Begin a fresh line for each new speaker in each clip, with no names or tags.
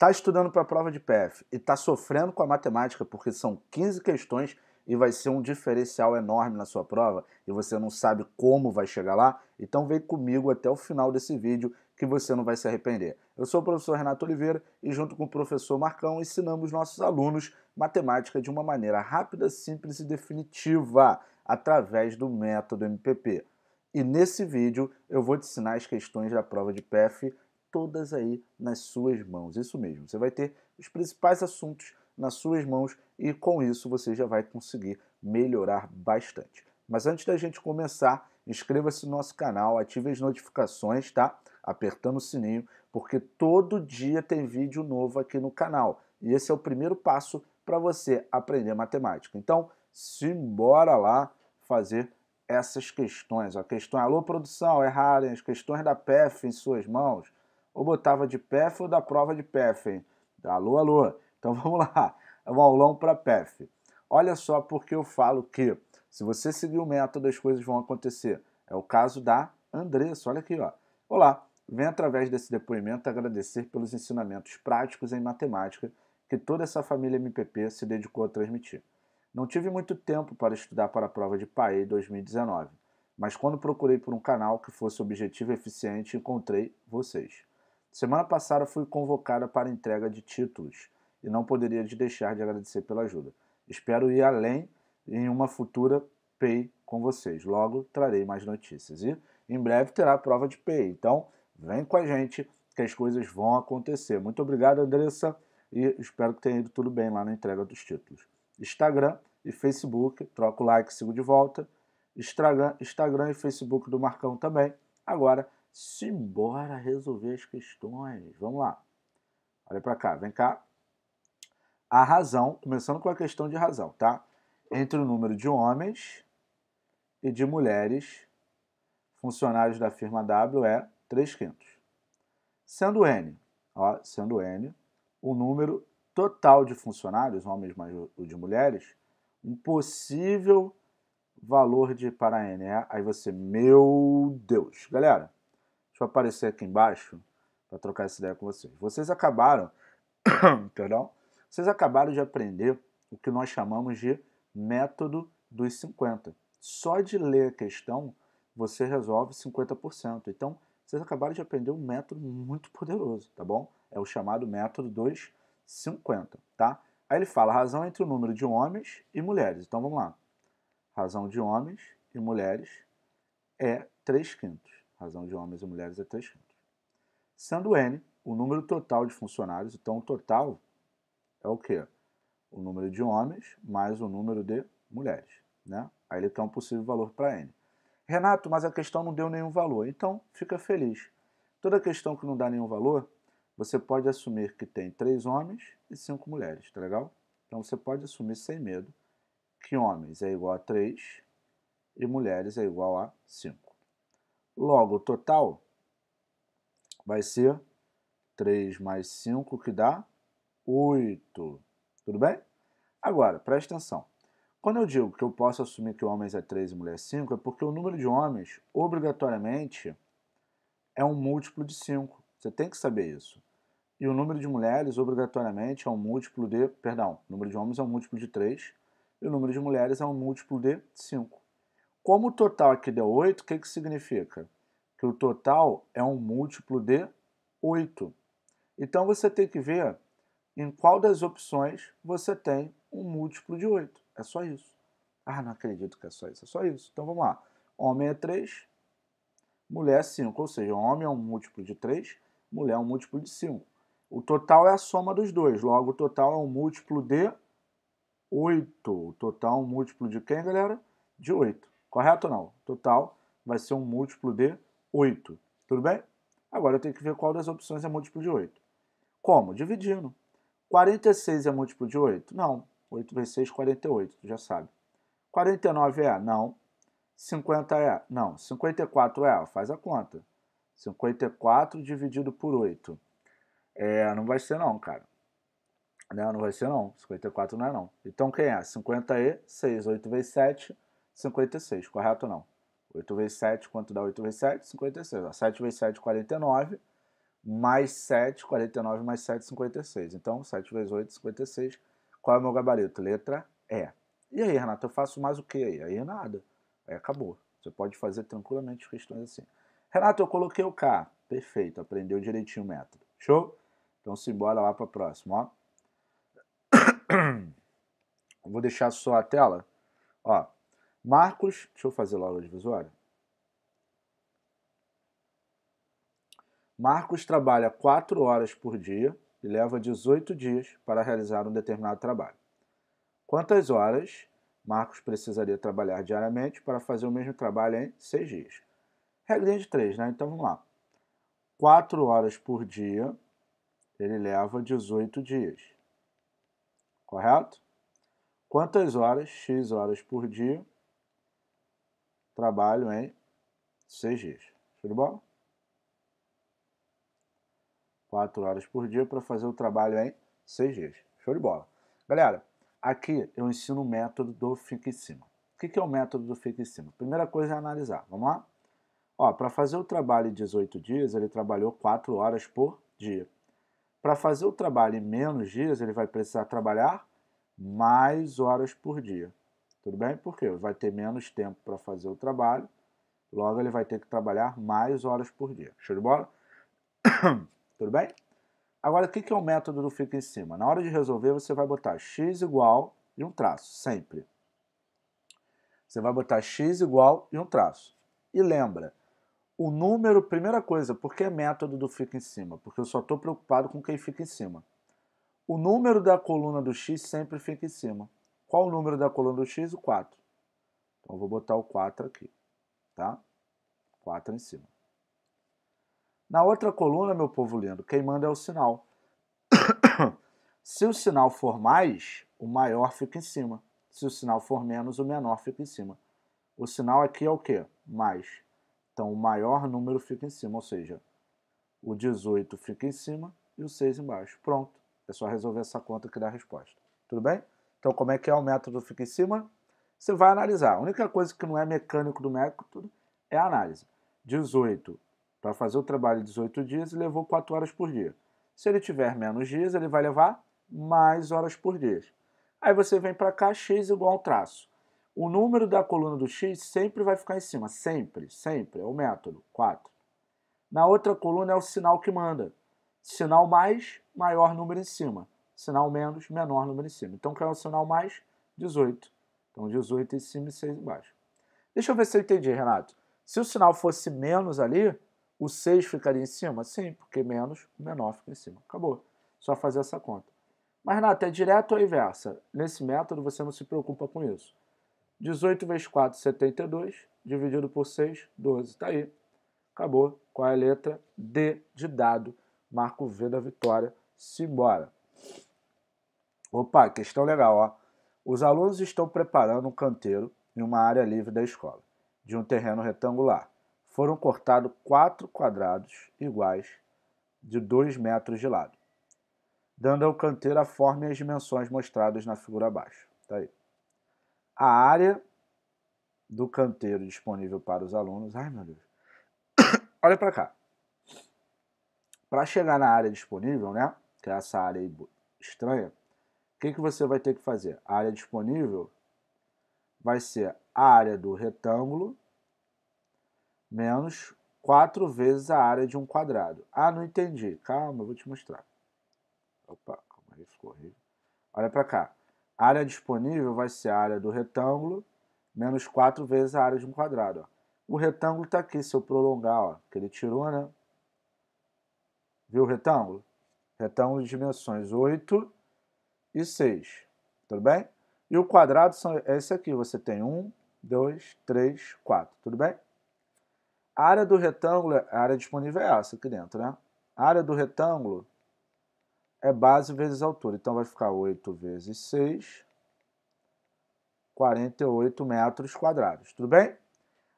está estudando para a prova de PF e está sofrendo com a matemática, porque são 15 questões e vai ser um diferencial enorme na sua prova e você não sabe como vai chegar lá, então vem comigo até o final desse vídeo que você não vai se arrepender. Eu sou o professor Renato Oliveira e junto com o professor Marcão ensinamos nossos alunos matemática de uma maneira rápida, simples e definitiva através do método MPP. E nesse vídeo eu vou te ensinar as questões da prova de PF todas aí nas suas mãos. Isso mesmo, você vai ter os principais assuntos nas suas mãos e com isso você já vai conseguir melhorar bastante. Mas antes da gente começar, inscreva-se no nosso canal, ative as notificações, tá? Apertando o sininho, porque todo dia tem vídeo novo aqui no canal. E esse é o primeiro passo para você aprender matemática. Então, simbora lá fazer essas questões. A questão, alô produção, errarem as questões da PEF em suas mãos ou botava de PEF ou da prova de PEF, hein? Alô, alô. Então vamos lá, é um aulão para PEF. Olha só porque eu falo que se você seguir o método as coisas vão acontecer. É o caso da Andressa, olha aqui, ó. Olá, venho através desse depoimento agradecer pelos ensinamentos práticos em matemática que toda essa família MPP se dedicou a transmitir. Não tive muito tempo para estudar para a prova de PAE 2019, mas quando procurei por um canal que fosse objetivo e eficiente, encontrei vocês. Semana passada fui convocada para entrega de títulos e não poderia deixar de agradecer pela ajuda. Espero ir além em uma futura PEI com vocês. Logo trarei mais notícias e em breve terá a prova de PEI. Então, vem com a gente que as coisas vão acontecer. Muito obrigado, Andressa, e espero que tenha ido tudo bem lá na entrega dos títulos. Instagram e Facebook, troca o like, sigo de volta. Instagram, Instagram e Facebook do Marcão também. Agora Simbora resolver as questões. Vamos lá. Olha para cá, vem cá. A razão, começando com a questão de razão, tá? Entre o número de homens e de mulheres funcionários da firma W é 3 quintos. Sendo N, ó, sendo N, o número total de funcionários, homens mais o de mulheres, um possível valor de para N é, aí você, meu Deus, galera, Deixa eu aparecer aqui embaixo para trocar essa ideia com vocês. Vocês acabaram, perdão, vocês acabaram de aprender o que nós chamamos de método dos 50. Só de ler a questão você resolve 50%. Então, vocês acabaram de aprender um método muito poderoso, tá bom? É o chamado método dos 50, tá? Aí ele fala razão entre o número de homens e mulheres. Então vamos lá. Razão de homens e mulheres é 3 quintos razão de homens e mulheres é 3 Sendo n o número total de funcionários, então o total é o quê? O número de homens mais o número de mulheres. Né? Aí ele tem um possível valor para n. Renato, mas a questão não deu nenhum valor, então fica feliz. Toda questão que não dá nenhum valor, você pode assumir que tem três homens e cinco mulheres, tá legal? Então você pode assumir sem medo que homens é igual a 3 e mulheres é igual a 5. Logo, o total vai ser 3 mais 5, que dá 8. Tudo bem? Agora, presta atenção. Quando eu digo que eu posso assumir que homens é 3 e mulher é 5, é porque o número de homens, obrigatoriamente, é um múltiplo de 5. Você tem que saber isso. E o número de mulheres, obrigatoriamente, é um múltiplo de. Perdão, o número de homens é um múltiplo de 3 e o número de mulheres é um múltiplo de 5. Como o total aqui deu 8, o que, que significa? Que o total é um múltiplo de 8. Então você tem que ver em qual das opções você tem um múltiplo de 8. É só isso. Ah, não acredito que é só isso. É só isso. Então vamos lá. Homem é 3, mulher é 5. Ou seja, homem é um múltiplo de 3, mulher é um múltiplo de 5. O total é a soma dos dois. Logo, o total é um múltiplo de 8. O total é um múltiplo de quem, galera? De 8. Correto ou não? Total vai ser um múltiplo de 8. Tudo bem? Agora eu tenho que ver qual das opções é múltiplo de 8. Como? Dividindo. 46 é múltiplo de 8? Não. 8 vezes 6, 48, tu já sabe. 49 é? Não. 50 é? Não. 54 é? Faz a conta. 54 dividido por 8. É, não vai ser não, cara. Não, não vai ser não. 54 não é não. Então quem é? 50 e 6, 8 vezes 7, 56, correto ou não? 8 vezes 7, quanto dá 8 vezes 7? 56. Ó. 7 vezes 7, 49. Mais 7, 49 mais 7, 56. Então, 7 vezes 8, 56. Qual é o meu gabarito? Letra E. E aí, Renato, eu faço mais o quê? aí? Aí nada. Aí acabou. Você pode fazer tranquilamente questões assim. Renato, eu coloquei o K. Perfeito, aprendeu direitinho o método. Show? Então, simbora lá para a próxima. Ó. Vou deixar só a tela. Ó, Marcos, deixa eu fazer logo a divisória. Marcos trabalha 4 horas por dia e leva 18 dias para realizar um determinado trabalho. Quantas horas Marcos precisaria trabalhar diariamente para fazer o mesmo trabalho em 6 dias? Regra de 3, né? Então vamos lá. 4 horas por dia, ele leva 18 dias. Correto? Quantas horas, x horas por dia, trabalho em seis dias. Tudo bom? Quatro horas por dia para fazer o trabalho em seis dias. Show de bola. Galera, aqui eu ensino o método do fica em cima. O que é o método do fica em cima? Primeira coisa é analisar. Vamos lá? Ó, para fazer o trabalho em 18 dias, ele trabalhou 4 horas por dia. Para fazer o trabalho em menos dias, ele vai precisar trabalhar mais horas por dia. Tudo bem? Porque vai ter menos tempo para fazer o trabalho, logo ele vai ter que trabalhar mais horas por dia. Show de bola? Tudo bem? Agora, o que é o método do fica em cima? Na hora de resolver, você vai botar x igual e um traço, sempre. Você vai botar x igual e um traço. E lembra, o número, primeira coisa, por que é método do fica em cima? Porque eu só estou preocupado com quem fica em cima. O número da coluna do x sempre fica em cima. Qual o número da coluna do x? O 4. Então, eu vou botar o 4 aqui, tá? 4 em cima. Na outra coluna, meu povo lindo, quem manda é o sinal. Se o sinal for mais, o maior fica em cima. Se o sinal for menos, o menor fica em cima. O sinal aqui é o quê? Mais. Então, o maior número fica em cima, ou seja, o 18 fica em cima e o 6 embaixo. Pronto. É só resolver essa conta que dá a resposta. Tudo bem? Então, como é que é o método fica em cima? Você vai analisar. A única coisa que não é mecânico do método é a análise. 18. Para fazer o trabalho 18 dias, ele levou 4 horas por dia. Se ele tiver menos dias, ele vai levar mais horas por dia. Aí você vem para cá, x igual ao traço. O número da coluna do x sempre vai ficar em cima, sempre, sempre, é o método, 4. Na outra coluna é o sinal que manda. Sinal mais, maior número em cima sinal menos, menor número em cima. Então, qual é o sinal mais? 18. Então, 18 em cima e 6 embaixo. Deixa eu ver se eu entendi, Renato. Se o sinal fosse menos ali, o 6 ficaria em cima? Sim, porque menos, menor fica em cima. Acabou. Só fazer essa conta. Mas, Renato, é direto ou inversa? Nesse método, você não se preocupa com isso. 18 vezes 4, 72, dividido por 6, 12. Está aí. Acabou. Qual é a letra? D de dado. Marco V da vitória. Simbora. Opa, questão legal, ó. Os alunos estão preparando um canteiro em uma área livre da escola, de um terreno retangular. Foram cortados quatro quadrados iguais de 2 metros de lado, dando ao canteiro a forma e as dimensões mostradas na figura abaixo. Tá aí. A área do canteiro disponível para os alunos. Ai, meu Deus. Olha para cá. Para chegar na área disponível, né? Que é essa área estranha, o que, que você vai ter que fazer? A área disponível vai ser a área do retângulo menos 4 vezes a área de um quadrado. Ah, não entendi. Calma, eu vou te mostrar. Opa, calma aí, ficou horrível. Olha para cá. A área disponível vai ser a área do retângulo menos 4 vezes a área de um quadrado. Ó. O retângulo está aqui, se eu prolongar, ó, que ele tirou, né? Viu o retângulo? Retângulo de dimensões 8 e 6. Tudo bem? E o quadrado são, é esse aqui. Você tem 1, 2, 3, 4. Tudo bem? A área do retângulo, a área disponível é essa aqui dentro, né? A área do retângulo é base vezes altura. Então vai ficar 8 vezes 6, 48 metros quadrados. Tudo bem?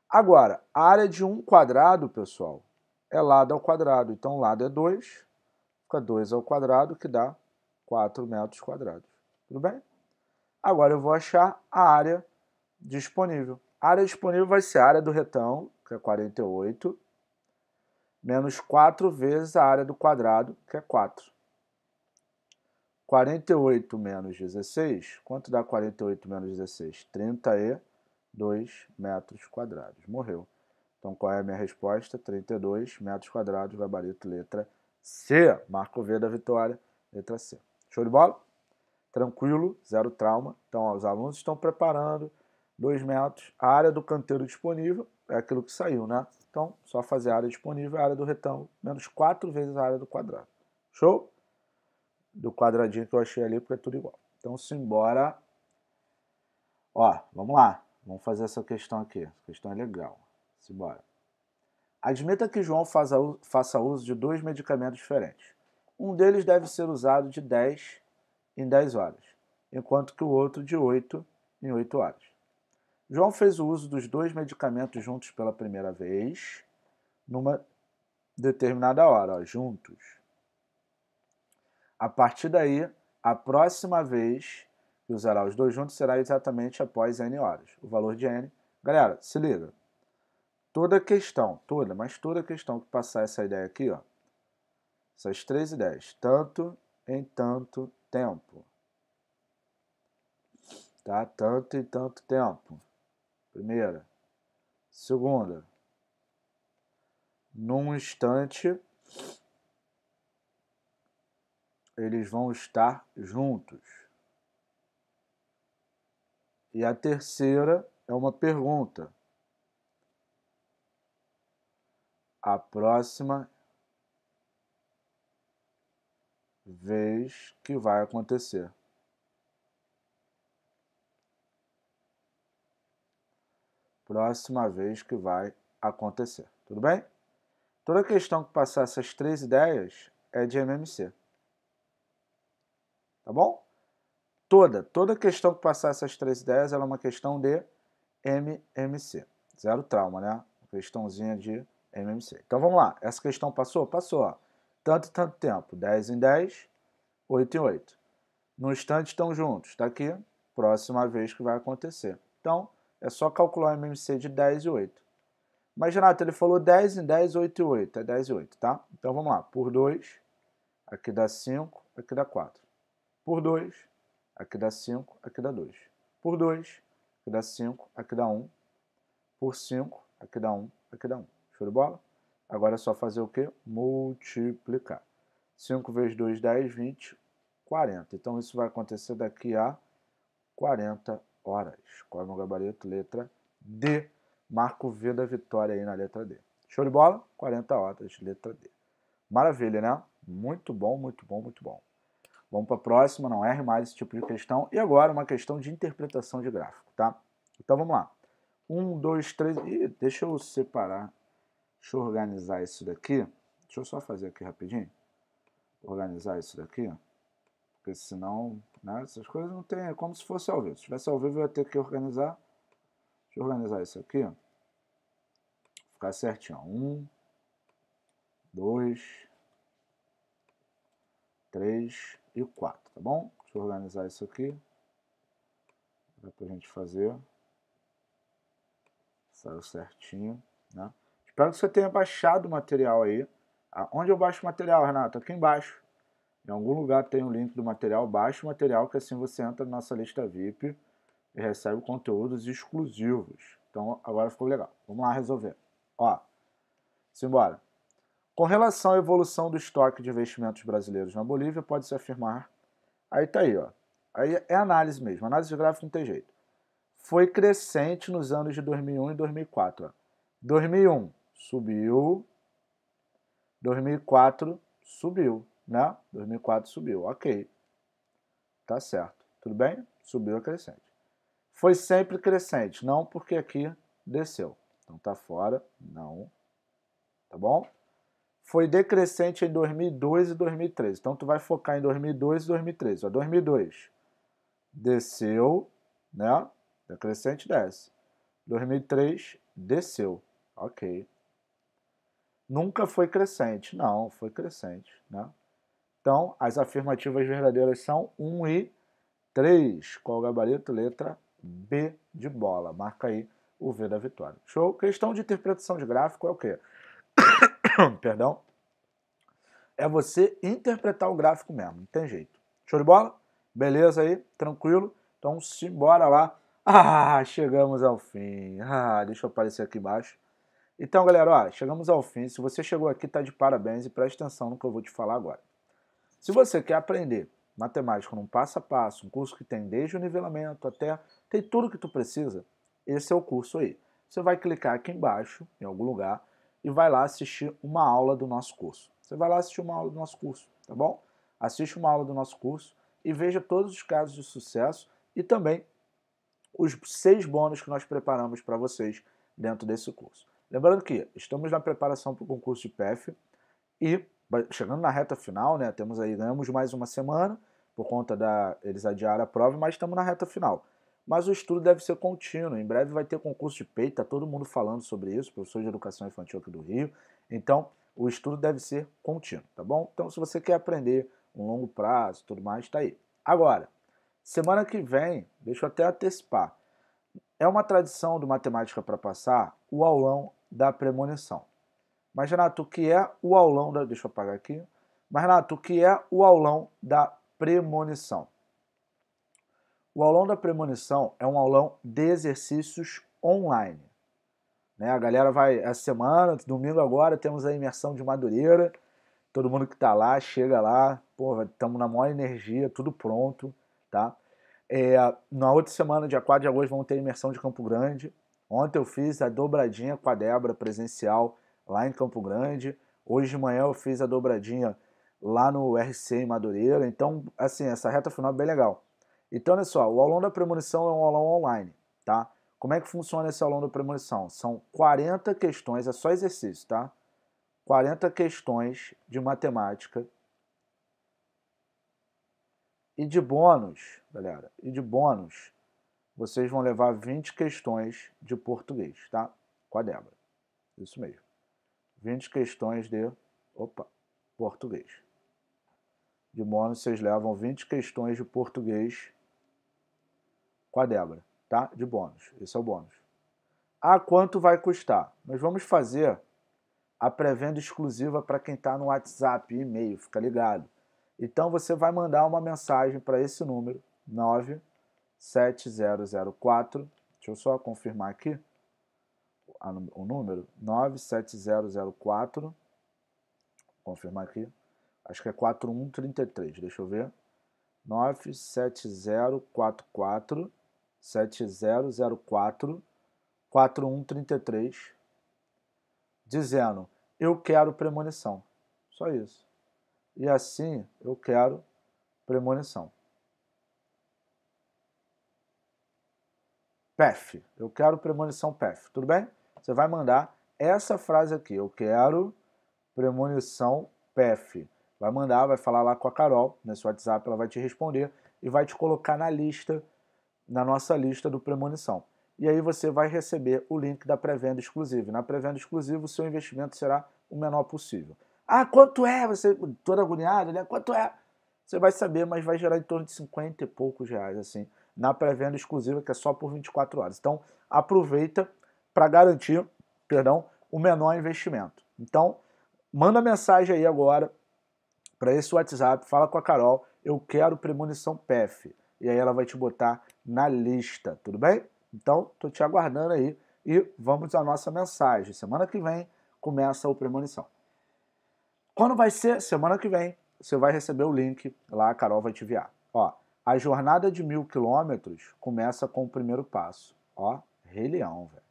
Agora, a área de um quadrado, pessoal, é lado ao quadrado. Então, lado é 2, fica 2 ao quadrado, que dá 4 metros quadrados. Tudo bem? Agora eu vou achar a área disponível. A área disponível vai ser a área do retângulo, que é 48, menos 4 vezes a área do quadrado, que é 4. 48 menos 16, quanto dá 48 menos 16? 32 metros quadrados. Morreu. Então qual é a minha resposta? 32 metros quadrados, gabarito, letra C. Marco V da vitória, letra C. Show de bola? Tranquilo, zero trauma. Então, ó, os alunos estão preparando dois metros. A área do canteiro disponível é aquilo que saiu, né? Então, só fazer a área disponível, a área do retângulo, menos quatro vezes a área do quadrado. Show? Do quadradinho que eu achei ali, porque é tudo igual. Então, simbora. Ó, vamos lá. Vamos fazer essa questão aqui. Essa questão é legal. Simbora. Admita que João faça uso de dois medicamentos diferentes. Um deles deve ser usado de 10 em 10 horas, enquanto que o outro de 8 em 8 horas. João fez o uso dos dois medicamentos juntos pela primeira vez, numa determinada hora, ó, juntos. A partir daí, a próxima vez que usará os dois juntos será exatamente após n horas. O valor de n. Galera, se liga. Toda questão, toda, mas toda questão que passar essa ideia aqui, ó, essas três ideias. Tanto em tanto tempo. Tá? Tanto em tanto tempo. Primeira. Segunda. Num instante, eles vão estar juntos. E a terceira é uma pergunta. A próxima vez que vai acontecer. Próxima vez que vai acontecer. Tudo bem? Toda questão que passar essas três ideias é de MMC. Tá bom? Toda, toda questão que passar essas três ideias ela é uma questão de MMC. Zero trauma, né? Questãozinha de MMC. Então vamos lá. Essa questão passou? Passou tanto e tanto tempo, 10 em 10, 8 em 8. No instante estão juntos, está aqui, próxima vez que vai acontecer. Então, é só calcular o MMC de 10 e 8. Mas, Renato, ele falou 10 em 10, 8 e 8, é 10 e 8, tá? Então, vamos lá, por 2, aqui dá 5, aqui dá 4. Por 2, aqui dá 5, aqui dá 2. Por 2, aqui dá 5, aqui dá 1. Por 5, aqui dá 1, aqui dá 1. Show de bola? Agora é só fazer o quê? Multiplicar. 5 vezes 2, 10, 20, 40. Então isso vai acontecer daqui a 40 horas. Qual é o meu gabarito? Letra D. Marco V da vitória aí na letra D. Show de bola? 40 horas, letra D. Maravilha, né? Muito bom, muito bom, muito bom. Vamos para a próxima, não erre mais esse tipo de questão. E agora uma questão de interpretação de gráfico, tá? Então vamos lá. 1, 2, 3. Ih, deixa eu separar Deixa eu organizar isso daqui. Deixa eu só fazer aqui rapidinho. Organizar isso daqui. Porque senão, né, essas coisas não tem... É como se fosse ao vivo. Se tivesse ao vivo, eu ia ter que organizar. Deixa eu organizar isso aqui. Ficar certinho. Um, dois, três e quatro, tá bom? Deixa eu organizar isso aqui. Dá pra gente fazer. Saiu certinho, né? Espero que você tenha baixado o material aí. Onde eu baixo o material, Renato? Aqui embaixo. Em algum lugar tem o um link do material. Baixe o material, que assim você entra na nossa lista VIP e recebe conteúdos exclusivos. Então, agora ficou legal. Vamos lá resolver. Ó, simbora. Com relação à evolução do estoque de investimentos brasileiros na Bolívia, pode-se afirmar... Aí tá aí, ó. Aí é análise mesmo. Análise de gráfico não tem jeito. Foi crescente nos anos de 2001 e 2004. Ó. 2001, subiu. 2004 subiu, né? 2004 subiu, ok. Tá certo, tudo bem? Subiu a crescente. Foi sempre crescente, não porque aqui desceu. Então tá fora, não. Tá bom? Foi decrescente em 2002 e 2013. Então tu vai focar em 2002 e 2013. Ó, 2002 desceu, né? Decrescente desce. 2003 desceu, ok nunca foi crescente. Não, foi crescente. Né? Então, as afirmativas verdadeiras são 1 e 3. Qual o gabarito? Letra B de bola. Marca aí o V da vitória. Show? Questão de interpretação de gráfico é o quê? Perdão. É você interpretar o gráfico mesmo, não tem jeito. Show de bola? Beleza aí? Tranquilo? Então, simbora lá. Ah, chegamos ao fim. Ah, deixa eu aparecer aqui embaixo. Então, galera, ó, chegamos ao fim. Se você chegou aqui, tá de parabéns e preste atenção no que eu vou te falar agora. Se você quer aprender matemática num passo a passo, um curso que tem desde o nivelamento até tem tudo que tu precisa, esse é o curso aí. Você vai clicar aqui embaixo, em algum lugar, e vai lá assistir uma aula do nosso curso. Você vai lá assistir uma aula do nosso curso, tá bom? Assiste uma aula do nosso curso e veja todos os casos de sucesso e também os seis bônus que nós preparamos para vocês dentro desse curso. Lembrando que estamos na preparação para o concurso de PEF e chegando na reta final, né, temos aí, ganhamos mais uma semana por conta da eles adiaram a prova, mas estamos na reta final. Mas o estudo deve ser contínuo, em breve vai ter concurso de peito está todo mundo falando sobre isso, professor de Educação Infantil aqui do Rio, então o estudo deve ser contínuo, tá bom? Então se você quer aprender um longo prazo, tudo mais, está aí. Agora, semana que vem, deixa eu até antecipar, é uma tradição do Matemática para Passar o aulão da premonição. Mas, Renato, o que é o aulão da. Deixa eu apagar aqui. Mas, Renato, o que é o aulão da premonição? O aulão da premonição é um aulão de exercícios online. Né? A galera vai essa semana, domingo agora, temos a imersão de Madureira. Todo mundo que está lá, chega lá, pô, estamos na maior energia, tudo pronto, tá? É, na outra semana, dia 4 de agosto, vamos ter a imersão de Campo Grande. Ontem eu fiz a dobradinha com a Débora presencial lá em Campo Grande. Hoje de manhã eu fiz a dobradinha lá no RC em Madureira. Então, assim, essa reta final é bem legal. Então, olha só, o aulão da premonição é um aulão online, tá? Como é que funciona esse aulão da premonição? São 40 questões, é só exercício, tá? 40 questões de matemática. E de bônus, galera, e de bônus, vocês vão levar 20 questões de português, tá? Com a Débora. Isso mesmo. 20 questões de opa, português. De mono, vocês levam 20 questões de português com a Débora, tá? De bônus. Esse é o bônus. Ah, quanto vai custar? Nós vamos fazer a pré-venda exclusiva para quem está no WhatsApp e-mail, fica ligado. Então você vai mandar uma mensagem para esse número, 9 7004. Deixa eu só confirmar aqui o número. 97004. Confirmar aqui. Acho que é 4133. Deixa eu ver. 97044 7004 4133 dizendo: "Eu quero premonição". Só isso. E assim, eu quero premonição. PEF. Eu quero premonição PEF. Tudo bem? Você vai mandar essa frase aqui. Eu quero premonição PEF. Vai mandar, vai falar lá com a Carol, nesse WhatsApp, ela vai te responder e vai te colocar na lista, na nossa lista do premonição. E aí você vai receber o link da pré-venda exclusiva. Na pré-venda exclusiva, o seu investimento será o menor possível. Ah, quanto é? Você toda agoniada, né? Quanto é? Você vai saber, mas vai gerar em torno de 50 e poucos reais, assim na pré-venda exclusiva, que é só por 24 horas. Então, aproveita para garantir, perdão, o menor investimento. Então, manda mensagem aí agora para esse WhatsApp, fala com a Carol, eu quero premonição PEF. E aí ela vai te botar na lista, tudo bem? Então, tô te aguardando aí e vamos à nossa mensagem. Semana que vem começa o premonição. Quando vai ser? Semana que vem, você vai receber o link lá, a Carol vai te enviar. Ó, a jornada de mil quilômetros começa com o primeiro passo. Ó, Rei Leão, velho.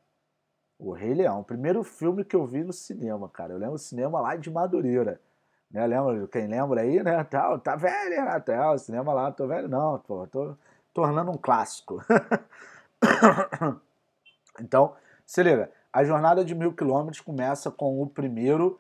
O Rei Leão, primeiro filme que eu vi no cinema, cara. Eu lembro o cinema lá de Madureira. Né? Lembra, quem lembra aí, né? Tá, tá velho, Renato. Né? o cinema lá, tô velho, não, pô, tô tornando um clássico. então, se liga, a jornada de mil quilômetros começa com o primeiro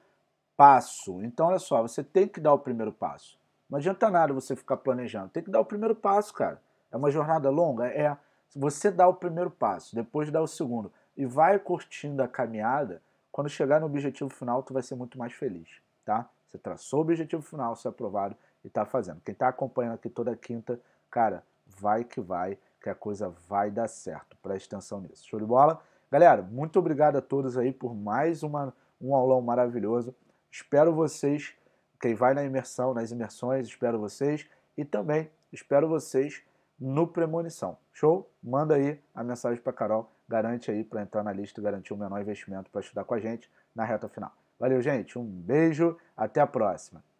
passo. Então, olha só, você tem que dar o primeiro passo. Não adianta nada você ficar planejando. Tem que dar o primeiro passo, cara. É uma jornada longa? É. Você dá o primeiro passo, depois dá o segundo. E vai curtindo a caminhada. Quando chegar no objetivo final, tu vai ser muito mais feliz, tá? Você traçou o objetivo final, você é aprovado e tá fazendo. Quem tá acompanhando aqui toda quinta, cara, vai que vai, que a coisa vai dar certo. Presta atenção nisso. Show de bola? Galera, muito obrigado a todos aí por mais uma, um aulão maravilhoso. Espero vocês quem vai na imersão, nas imersões, espero vocês. E também espero vocês no Premonição. Show? Manda aí a mensagem para Carol. Garante aí para entrar na lista e garantir o menor investimento para estudar com a gente na reta final. Valeu, gente. Um beijo. Até a próxima.